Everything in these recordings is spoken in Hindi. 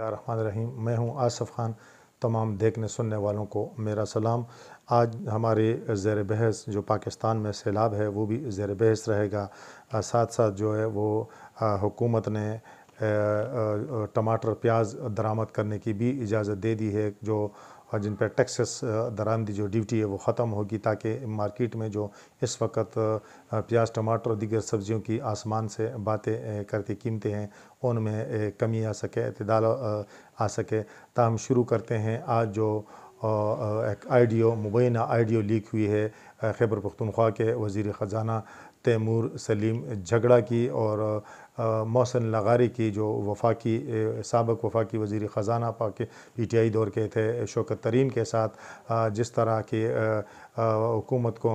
रहीम मैं हूं आसफ़ ख़ान तमाम देखने सुनने वालों को मेरा सलाम आज हमारे ज़ेर बहस जो पाकिस्तान में सैलाब है वो भी ज़ेर बहस रहेगा साथ साथ जो है वो हुकूमत ने टमाटर प्याज दरामद करने की भी इजाज़त दे दी है जो और जिन पर टैक्सेस दरामदी जो ड्यूटी है वो ख़त्म होगी ताकि मार्केट में जो इस वक्त प्याज टमाटर और दीगर सब्ज़ियों की आसमान से बातें करती कीमतें हैं उनमें कमी आ सके अतदाल आ सके ताहम शुरू करते हैं आज जो एक आइडियो मुबैना आइडियो लीक हुई है खैबर पख्तनख्वा के वज़ी ख़जाना तैमूर सलीम झगड़ा की और मौसन लगारी की जो वफाकी सबक वफाकी वज़ी ख़जाना पा के पी टी आई दौर के थे शोकत तरीन के साथ जिस तरह के हुकूमत को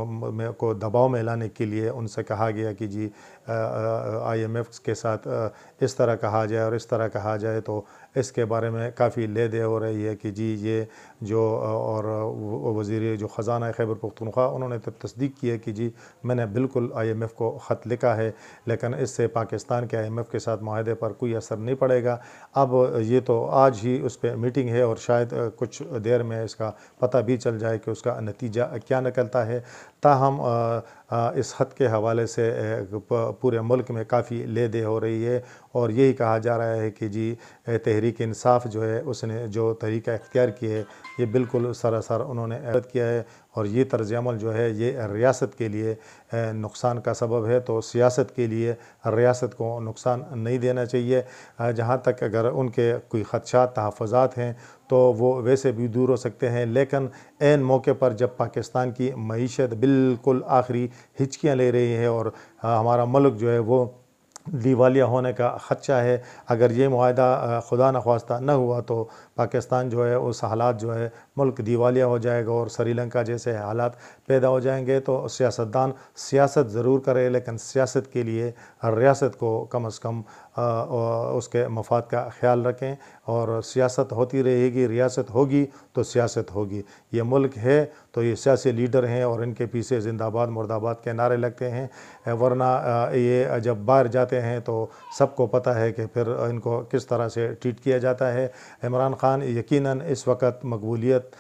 को दबाव में लाने के लिए उनसे कहा गया कि जी आई एम एफ के साथ इस तरह कहा जाए और इस तरह कहा जाए तो इसके बारे में काफ़ी ले दे हो रही है कि जी ये जो और वजीर जो ख़जाना है खैबर पुख्तनख्वा उन्होंने तो तस्दीक की है कि जी मैंने बिल्कुल आई एम एफ़ को ख़त लिखा है लेकिन इससे पाकिस्तान के आईएमएफ के साथ माहदे पर कोई असर नहीं पड़ेगा अब ये तो आज ही उस पर मीटिंग है और शायद कुछ देर में इसका पता भी चल जाए कि उसका नतीजा क्या निकलता है ताहम इस हद के हवाले से पूरे मुल्क में काफ़ी ले दे हो रही है और यही कहा जा रहा है कि जी तहरीक इंसाफ जो है उसने जो तरीका इख्तियार किया है ये बिल्कुल सरासर उन्होंने किया है और ये तर्ज अमल जो है ये रियासत के लिए नुकसान का सबब है तो सियासत के लिए रियासत को नुकसान नहीं देना चाहिए जहाँ तक अगर उनके कोई ख़दशात तहफ़ात हैं तो वो वैसे भी दूर हो सकते हैं लेकिन एन मौके पर जब पाकिस्तान की मीशत बिल्कुल आखिरी हिचकियाँ ले रही है और हमारा मुल्क जो है वो दिवालिया होने का ख़दशा है अगर ये माह खुदा न न हुआ तो पाकिस्तान जो है उस हालात जो है मुल्क दिवालिया हो जाएगा और श्रीलंका जैसे हालात पैदा हो जाएंगे तो सियासतदान सियासत ज़रूर करे लेकिन सियासत के लिए रियासत को कम अज़ कम उसके मफाद का ख्याल रखें और सियासत होती रहेगी रियासत होगी तो सियासत होगी ये मुल्क है तो ये सियासी लीडर हैं और इनके पीछे जिंदाबाद मुर्दाबाद के नारे लगते हैं वरना ये जब बाहर जाते हैं तो सबको पता है कि फिर इनको किस तरह से ट्रीट किया जाता है इमरान खान यकीनन इस वक्त मकबूलियत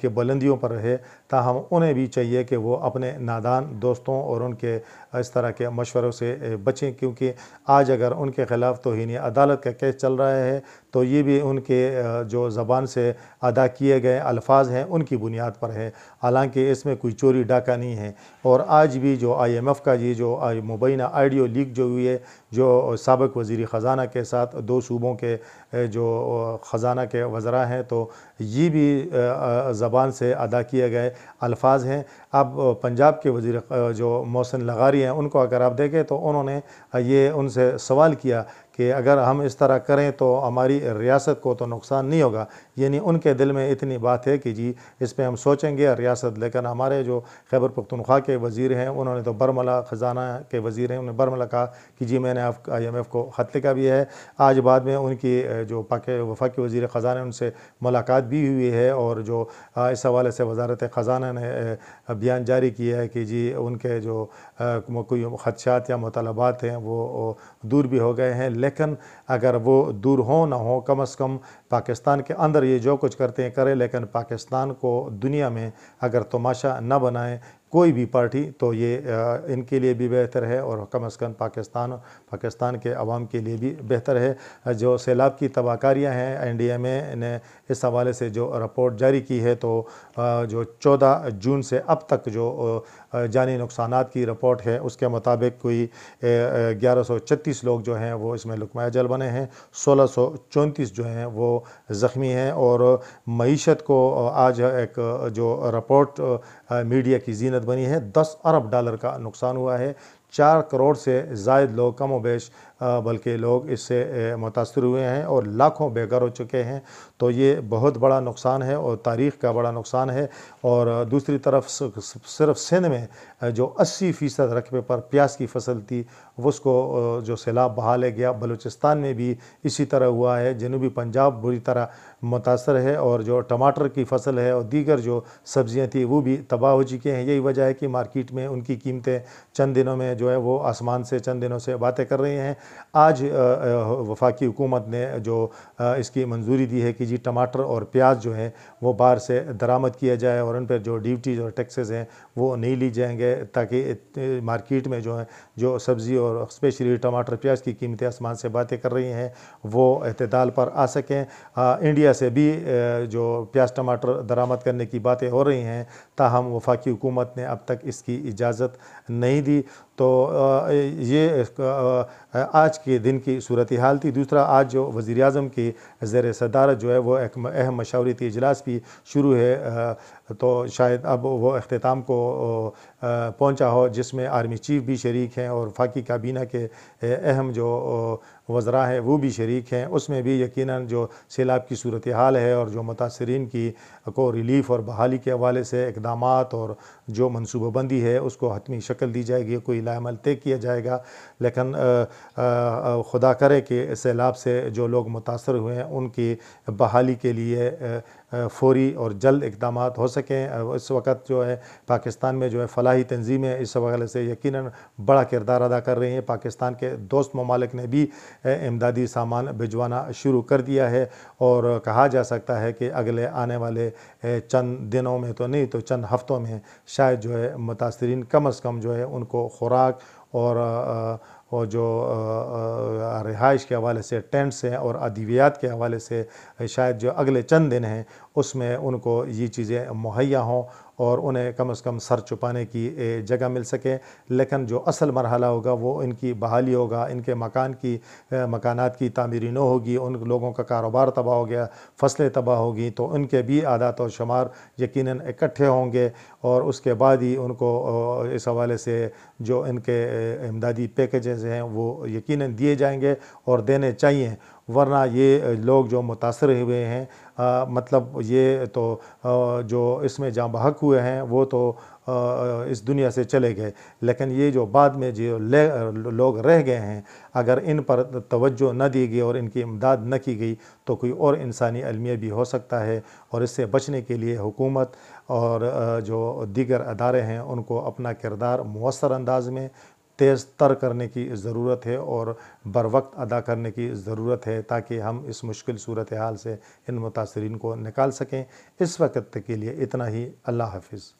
के बुलंदियों पर रहे ताहम उन्हें भी चाहिए कि वो अपने नादान दोस्तों और उनके इस तरह के मशवरों से बचें क्योंकि आज अगर उनके ख़िलाफ़ तोहनी अदालत का केस चल रहा है तो ये भी उनके जो ज़बान से अदा किए गए अल्फाज हैं उनकी बुनियाद पर है हालांकि इसमें कोई चोरी डाका नहीं है और आज भी जो आई एम एफ़ का ये जो मुबैना आइडियो लीक जो हुई है जो सबक वज़ी ख़जाना के साथ दो सूबों के जो ख़जाना के वज़रा हैं तो ये भी ज़बान से अदा किए गए अल्फाज हैं अब पंजाब के वज़ी जो मोहसिन लगारी हैं उनको अगर आप देखें तो उन्होंने ये उनसे सवाल किया कि अगर हम इस तरह करें तो हमारी रियासत को तो नुकसान नहीं होगा यानी उनके दिल में इतनी बात है कि जी इस पर हम सोचेंगे रियासत लेकिन हमारे जो खैबर पख्तनख्वा के वज़ी हैं उन्होंने तो बरमला ख़जाना के वज़ी हैं उन्होंने बरमला कहा कि जी मैंने आई एम एफ़ को ख़त लिखा भी है आज बाद में उनकी जो पाक वफाक वज़ी ख़जाना उनसे मुलाकात भी हुई है और जो इस हवाले से वजारत ख़जाना ने बयान जारी किया है कि जी उनके जो कोई खदशात या मुतालबात हैं वो दूर भी हो गए हैं लेकिन अगर वो दूर हो ना हो कम अज़ कम पाकिस्तान के अंदर ये जो कुछ करते हैं करें लेकिन पाकिस्तान को दुनिया में अगर तमाशा ना बनाएं कोई भी पार्टी तो ये इनके लिए भी बेहतर है और कम अज़ कम पाकिस्तान पाकिस्तान के अवाम के लिए भी बेहतर है जो सैलाब की तबाहकारियाँ हैं एन डी एम ए ने इस हवाले से जो रिपोर्ट जारी की है तो जो चौदह जून से अब तक जो जानी नुकसान की रिपोर्ट है उसके मुताबिक कोई ग्यारह सौ छत्तीस लोग जो हैं वो इसमें लुकमा जल बने हैं सोलह सौ चौंतीस जो हैं वो ज़ख्मी हैं और मीशत को आज एक जो रिपोर्ट मीडिया की जीनत बनी है दस अरब डॉलर का नुकसान हुआ है चार करोड़ से जायद लोग कम वेश बल्कि लोग इससे मुतासर हुए हैं और लाखों बेघर हो चुके हैं तो ये बहुत बड़ा नुकसान है और तारीख़ का बड़ा नुकसान है और दूसरी तरफ सिर्फ सिंध में जो 80 फ़ीसद रकबे पर प्याज की फसल थी उसको जो सैलाब बहा ले गया बलूचिस्तान में भी इसी तरह हुआ है जनूबी पंजाब बुरी तरह मुतासर है और जो टमाटर की फसल है और दीगर जो सब्ज़ियाँ थी वो भी तबाह हो चुकी हैं यही वजह है कि मार्केट में उनकी कीमतें चंद दिनों में जो है वो आसमान से चंद दिनों से बातें कर रहे हैं आज वफाकी हुकूमत ने जो इसकी मंजूरी दी है कि जी टमाटर और प्याज जो हैं वो बाहर से दरामद किया जाए और उन पर जो ड्यूटीज़ और टैक्सेस हैं वो नहीं ली जाएंगे ताकि मार्केट में जो है जो सब्ज़ी और स्पेशली टमाटर प्याज की कीमतें आसमान से बातें कर रही हैं वो अहतदाल पर आ सकें इंडिया से भी जो प्याज टमाटर दरामद करने की बातें हो रही हैं ताहम वफाकी हुकूमत ने अब तक इसकी इजाज़त नहीं दी तो ये आज के दिन की सूरत हाल थी दूसरा आज जो वज़ी अजम की ज़र सदारत जो है वह एक अहम मशावरती इजलास भी शुरू है तो शायद अब वो अख्ताम को पहुँचा हो जिसमें आर्मी चीफ भी शरीक हैं और फाकी काबीना के अहम जो वज्रा हैं वो भी शरीक हैं उसमें भी यकीन जो सैलाब की सूरत हाल है और जो मुतासरीन की को रिलीफ और बहाली के हवाले से इकदाम और जो मनसूबाबंदी है उसको हतमी शक्ल दी जाएगी कोई अमल तय किया जाएगा लेकिन खुदा करे कि सैलाब से जो लोग मुतासर हुए हैं उनकी बहाली के लिए फौरी और जल्द इकदाम हो सकें इस वक्त जो है पाकिस्तान में जो है फलाही तंजीमें इस हवाले से यकीन बड़ा किरदार अदा कर रही हैं पाकिस्तान के दोस्त ममालिक ने भी इमदादी सामान भिजवाना शुरू कर दिया है और कहा जा सकता है कि अगले आने वाले चंद दिनों में तो नहीं तो चंद हफ़्तों में शायद जो है मुतासरीन कम अज़ कम जो है उनको खुराक और और जो रिहाइश के हवाले से टेंट्स हैं और अदवियात के हवाले से शायद जो अगले चंद दिन हैं उसमें उनको ये चीज़ें मुहैया हों और उन्हें कम अज़ कम सर छुपाने की जगह मिल सके लेकिन जो असल मरहला होगा वो इनकी बहाली होगा इनके मकान की मकानात की तमीरी न होगी उन लोगों का कारोबार तबाह हो गया फसलें तबाह होगी तो उनके भी आदात और शुमार यकीन इकट्ठे होंगे और उसके बाद ही उनको इस हवाले से जो इनके इमदादी पैकेजेज हैं वो यकीन दिए जाएंगे और देने चाहिए वरना ये लोग जो मुतासर हुए हैं आ, मतलब ये तो आ, जो इसमें जहाँ बहक हुए हैं वो तो आ, इस दुनिया से चले गए लेकिन ये जो बाद में जो लोग रह गए हैं अगर इन पर तवज्जो न दी गई और इनकी इमदाद न की गई तो कोई और इंसानी अलमिया भी हो सकता है और इससे बचने के लिए हुकूमत और जो दीगर अदारे हैं उनको अपना किरदार मवसर अंदाज में तेज़ तर करने की ज़रूरत है और बर वक्त अदा करने की ज़रूरत है ताकि हम इस मुश्किल सूरत हाल से इन मुतासरीन को निकाल सकें इस वक्त के लिए इतना ही अल्लाह हाफिज़